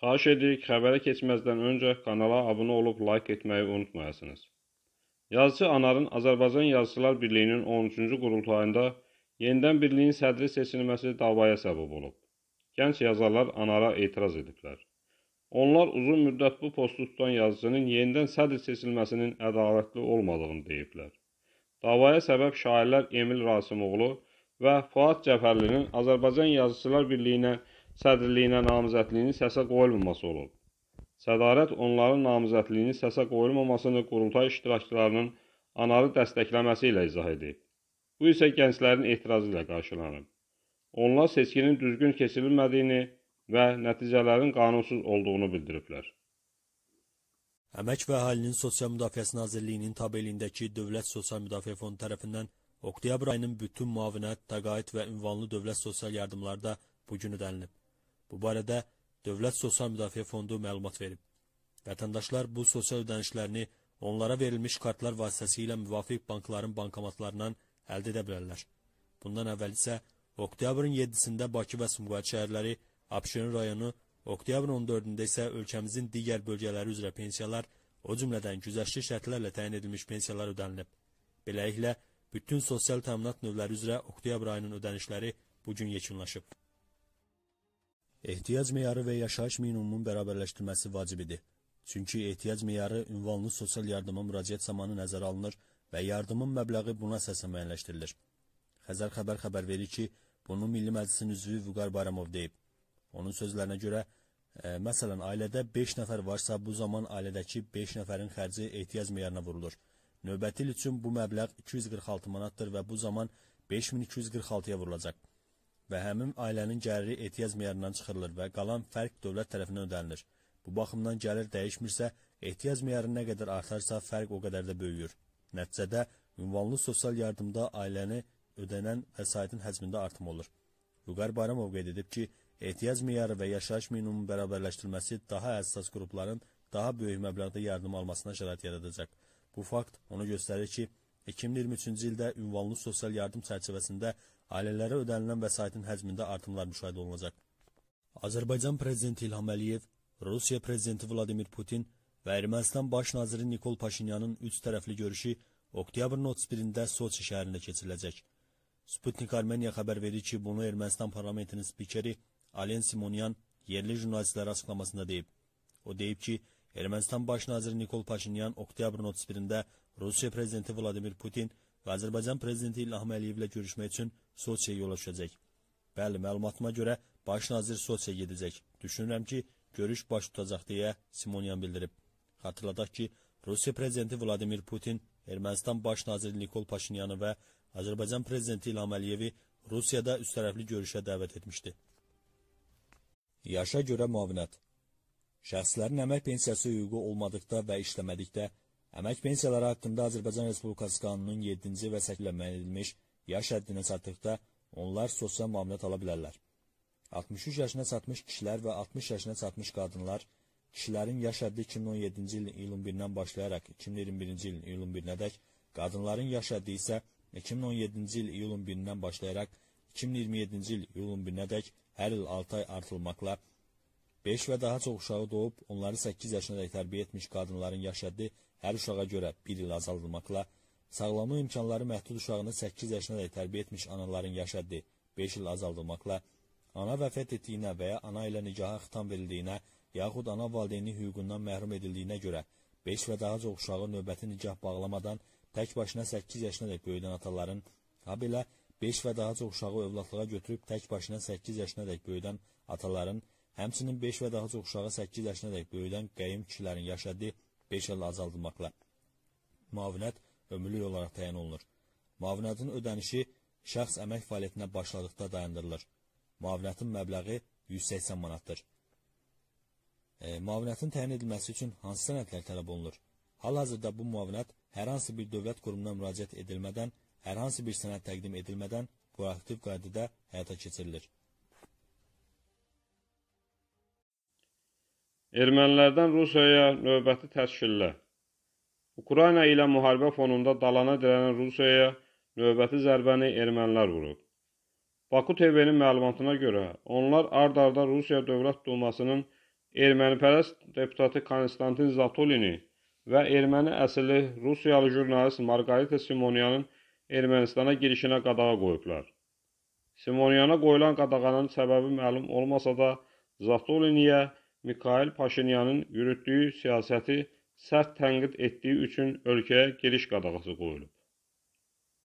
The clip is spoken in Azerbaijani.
Xahiş edirik, xəbərə keçməzdən öncə kanala abunə olub like etməyi unutmayasınız. Yazıcı Anarın Azərbaycan Yazıçılar Birliyinin 13-cü qurultayında yenidən birliyin sədri seçilməsi davaya səbəb olub. Gənc yazarlar Anara etiraz ediblər. Onlar uzun müddət bu postu tutan yazıcının yenidən sədr seçilməsinin ədalətli olmadığını deyiblər. Davaya səbəb şairlər Emil Rasimoğlu və Fuad Cəfərlinin Azərbaycan Yazıçılar Birliyinə sədrliyinə namizədliyinin səsə qoyulmaması olub. Sədarət onların namizədliyinin səsə qoyulmamasını qurultay iştirakçılarının anarı dəstəkləməsi ilə izah edib. Bu isə gənclərin etirazı ilə qarşılanıb. Onlar seçkinin düzgün keçirilmədiyini və nəticələrin qanunsuz olduğunu bildiriblər. Əmək və Əhalinin Sosial Müdafiəsi Nazirliyinin tabeliyindəki Dövlət Sosial Müdafiə Fondu tərəfindən oktyabr ayının bütün müavinət, təqaüd və ünvanlı dövlət sosial yardımları da bu gün ödənilib. Bu barədə Dövlət Sosial Müdafiə Fondu məlumat verib. Vətəndaşlar bu sosial ödənişlərini onlara verilmiş kartlar vasitəsilə müvafiq bankların bankomatlarından əldə edə bilərlər. Bundan əvvəl isə oktyabrın 7-sində Bakı və Sumqayıt şəhərləri, Abşeron rayonu, oktyabrın 14-də isə ölkəmizin digər bölgələri üzrə pensiyalar, o cümlədən güzəşli şərtlərlə təyin edilmiş pensiyalar ödənilib. Beləliklə, bütün sosial təminat növləri üzrə oktyabr ayının ödənişləri bu gün yekunlaşıb. Ehtiyac meyarı və yaşayış minimumunun bərabərləşdirilməsi vacibidir. Çünki ehtiyac meyarı ünvanlı sosial yardıma müraciət zamanı nəzərə alınır və yardımın məbləği buna səsə müəyyənləşdirilir. Xəzər xəbər xəbər verir ki, bunu Milli Məclisin üzvü Vüqar Bayramov deyib. Onun sözlərinə görə, ə, e, məsələn, ailədə 5 nəfər varsa, bu zaman ailədəki 5 nəfərin xərci ehtiyac meyarına vurulur. Növbəti il üçün bu məbləğ 246 manatdır və bu zaman 5246-ya vurulacaq və həmin ailənin gəliri ehtiyac meyarından çıxırılır və qalan fərq dövlət tərəfindən ödənilir. Bu baxımdan gəlir dəyişmirsə, ehtiyac meyarı nə qədər artarsa, fərq o qədər də böyüyür. Nəticədə ünvanlı sosial yardımda ailəni ödənən vəsaitin həcmində artım olur. Vüqar Bayramov qeyd edib ki, ehtiyac meyarı və yaşayış minimumun bərabərləşdirilməsi daha həssas qrupların daha böyük məbləğdə yardım almasına şərait yaradacaq. Bu fakt onu göstərir ki, 2023-cü ildə ünvanlı sosial yardım çərçivəsində ailələrə ödənilən vəsaitin həcmində artımlar müşahidə olunacaq. Azərbaycan prezidenti İlham Əliyev, Rusiya prezidenti Vladimir Putin və Ermənistan baş naziri Nikol Paşinyanın üç tərəfli görüşü oktyabrın 31-də Soçi şəhərində keçiriləcək. Sputnik Armeniya xəbər verir ki, bunu Ermənistan parlamentinin spikeri Alen Simonyan yerli jurnalistlərə açıqlamasında deyib. O deyib ki, Ermənistan baş naziri Nikol Paşinyan oktyabrın 31-də Rusiya prezidenti Vladimir Putin və Azərbaycan prezidenti İlham Əliyevlə görüşmək üçün Soçiyə yola düşəcək. Bəli, məlumatıma görə baş nazir Soçiyə gedəcək. Düşünürəm ki, görüş baş tutacaq deyə Simonyan bildirib. Xatırladaq ki, Rusiya prezidenti Vladimir Putin Ermənistan baş naziri Nikol Paşinyanı və Azərbaycan prezidenti İlham Əliyevi Rusiyada üstərəfli görüşə dəvət etmişdi. Yaşa görə müavinət Şəxslərin əmək pensiyası hüququ olmadıqda və işləmədikdə Əmək pensiyaları haqqında Azərbaycan Respublikası qanununun 7-ci və 8-lə müəyyən edilmiş yaş həddinə çatdıqda onlar sosial müaminət ala bilərlər. 63 yaşına çatmış kişilər və 60 yaşına çatmış qadınlar kişilərin yaş həddi 2017-ci ilin iyulun 1-dən başlayaraq 2021-ci ilin iyulun 1-nədək, qadınların yaş həddi isə 2017-ci il iyulun 1-dən başlayaraq 2027-ci il iyulun 1-nədək hər il 6 ay artılmaqla 5 və daha çox uşağı doğub onları 8 yaşına dək tərbiyə etmiş qadınların yaş həddi Hər uşağa görə bir il azaldılmaqla sağlamlıq imkanları məhdud uşağını 8 yaşına dək tərbiyə etmiş anaların yaş həddi 5 il azaldılmaqla ana vəfət etdiyinə və ya ana ilə nigaha xitam verildiyinə yaxud ana valideyni hüququndan məhrum edildiyinə görə 5 və daha çox uşağı növbəti nigah bağlamadan tək başına 8 yaşına dək böyüdən ataların, ha belə 5 və daha çox uşağı övladlığa götürüb tək başına 8 yaşına dək böyüdən ataların, həmçinin 5 və daha çox uşağı 8 yaşına dək böyüdən qəyim kişilərin yaş həddi 5 illə azaldılmaqla müavinət ömürlük olaraq təyin olunur. Müavinətin ödənişi şəxs əmək fəaliyyətinə başladıqda dayandırılır. Müavinətin məbləği 180 manatdır. E, müavinətin təyin edilməsi üçün hansı sənədlər tələb olunur? Hal-hazırda bu müavinət hər hansı bir dövlət qurumuna müraciət edilmədən, hər hansı bir sənəd təqdim edilmədən proaktiv qaydada həyata keçirilir. Ermənilərdən Rusiyaya növbəti təşkillə Ukrayna ilə müharibə fonunda dalana dirənən Rusiyaya növbəti zərbəni ermənilər vurub. Baku TV-nin məlumatına görə, onlar ard-arda Rusiya Dövlət Dumasının ermənipərəst deputatı Konstantin Zatulini və erməni əsilli Rusiyalı jurnalist Margarita Simonyanın Ermənistana girişinə qadağa qoyublar. Simonyana qoyulan qadağanın səbəbi məlum olmasa da, Zatuliniyə Mikhail Paşinyanın yürütdüyü siyasəti sərt tənqid etdiyi üçün ölkəyə gediş qadağası qoyulub.